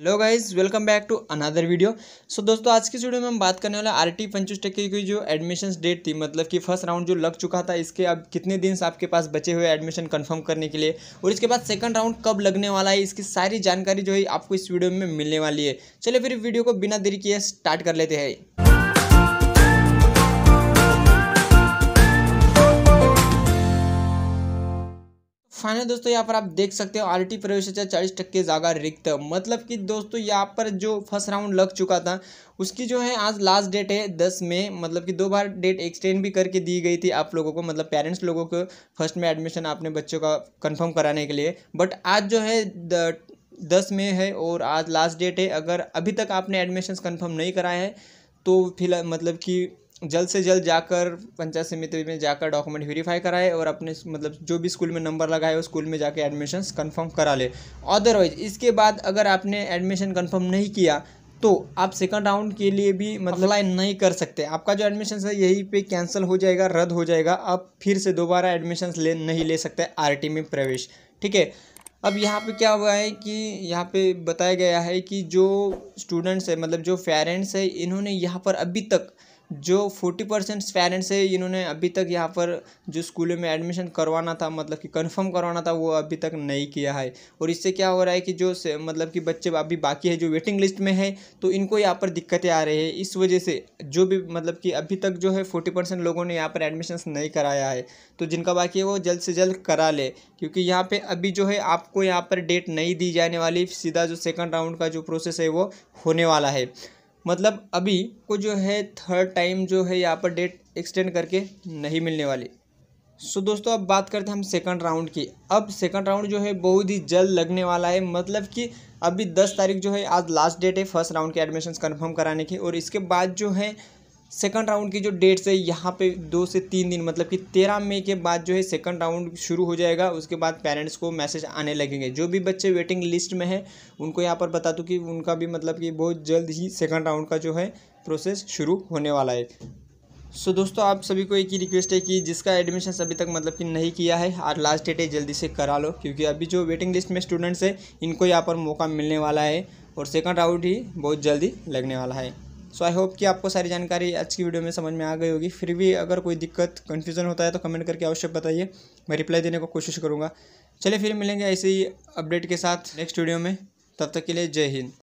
hello guys welcome back to another video so दोस्तों आज की वीडियो में हम बात करने वाले आर टी टक्के की जो एडमिशन डेट थी मतलब कि फर्स्ट राउंड जो लग चुका था इसके अब कितने दिन आपके पास बचे हुए एडमिशन कंफर्म करने के लिए और इसके बाद सेकंड राउंड कब लगने वाला है इसकी सारी जानकारी जो है आपको इस वीडियो में मिलने वाली है चलिए फिर वीडियो को बिना देरी किए स्टार्ट कर लेते हैं फाइनल दोस्तों यहाँ पर आप देख सकते हो आर टी प्रवेश चालीस टक्के जागा रिक्त मतलब कि दोस्तों यहाँ पर जो फर्स्ट राउंड लग चुका था उसकी जो है आज लास्ट डेट है दस में मतलब कि दो बार डेट एक्सटेंड भी करके दी गई थी आप लोगों को मतलब पेरेंट्स लोगों को फर्स्ट में एडमिशन अपने बच्चों का कन्फर्म कराने के लिए बट आज जो है द, दस में है और आज लास्ट डेट है अगर अभी तक आपने एडमिशन कन्फर्म नहीं कराया है तो फिलहाल मतलब कि जल्द से जल्द जाकर पंचायत समिति में जाकर डॉक्यूमेंट वेरीफाई कराए और अपने मतलब जो भी स्कूल में नंबर लगाए उस स्कूल में जाकर एडमिशन कन्फर्म करा ले अदरवाइज इसके बाद अगर आपने एडमिशन कन्फर्म नहीं किया तो आप सेकंड राउंड के लिए भी मतलब अप्लाई नहीं कर सकते आपका जो एडमिशन है यही पे कैंसिल हो जाएगा रद्द हो जाएगा आप फिर से दोबारा एडमिशन ले नहीं ले सकते आरटी में प्रवेश ठीक है अब यहाँ पे क्या हुआ है कि यहाँ पे बताया गया है कि जो स्टूडेंट्स है मतलब जो पेरेंट्स है इन्होंने यहाँ पर अभी तक जो फोर्टी परसेंट्स पेरेंट्स है इन्होंने अभी तक यहाँ पर जो स्कूलों में एडमिशन करवाना था मतलब कि कंफर्म करवाना था वो अभी तक नहीं किया है और इससे क्या हो रहा है कि जो मतलब कि बच्चे अभी बाकी है जो वेटिंग लिस्ट में है तो इनको यहाँ पर दिक्कतें आ रही है इस वजह से जो भी मतलब कि अभी तक जो है फोर्टी परसेंट लोगों ने यहाँ पर एडमिशन नहीं कराया है तो जिनका बाकी है वो जल्द से जल्द करा ले क्योंकि यहाँ पर अभी जो है आपको यहाँ पर डेट नहीं दी जाने वाली सीधा जो सेकेंड राउंड का जो प्रोसेस है वो होने वाला है मतलब अभी को जो है थर्ड टाइम जो है यहाँ पर डेट एक्सटेंड करके नहीं मिलने वाली सो so, दोस्तों अब बात करते हैं हम सेकंड राउंड की अब सेकंड राउंड जो है बहुत ही जल्द लगने वाला है मतलब कि अभी दस तारीख जो है आज लास्ट डेट है फर्स्ट राउंड के एडमिशन्स कंफर्म कराने की और इसके बाद जो है सेकंड राउंड की जो डेट्स है यहाँ पे दो से तीन दिन मतलब कि तेरह मई के बाद जो है सेकंड राउंड शुरू हो जाएगा उसके बाद पेरेंट्स को मैसेज आने लगेंगे जो भी बच्चे वेटिंग लिस्ट में हैं उनको यहाँ पर बता दूँ कि उनका भी मतलब कि बहुत जल्द ही सेकंड राउंड का जो है प्रोसेस शुरू होने वाला है सो so, दोस्तों आप सभी को एक ही रिक्वेस्ट है कि जिसका एडमिशन अभी तक मतलब कि नहीं किया है और लास्ट डेट है जल्दी से करा लो क्योंकि अभी जो वेटिंग लिस्ट में स्टूडेंट्स हैं इनको यहाँ पर मौका मिलने वाला है और सेकंड राउंड ही बहुत जल्दी लगने वाला है सो आई होप कि आपको सारी जानकारी आज की वीडियो में समझ में आ गई होगी फिर भी अगर कोई दिक्कत कन्फ्यूजन होता है तो कमेंट करके अवश्य बताइए मैं रिप्लाई देने को कोशिश करूँगा चलिए फिर मिलेंगे ऐसे ही अपडेट के साथ नेक्स्ट वीडियो में तब तक के लिए जय हिंद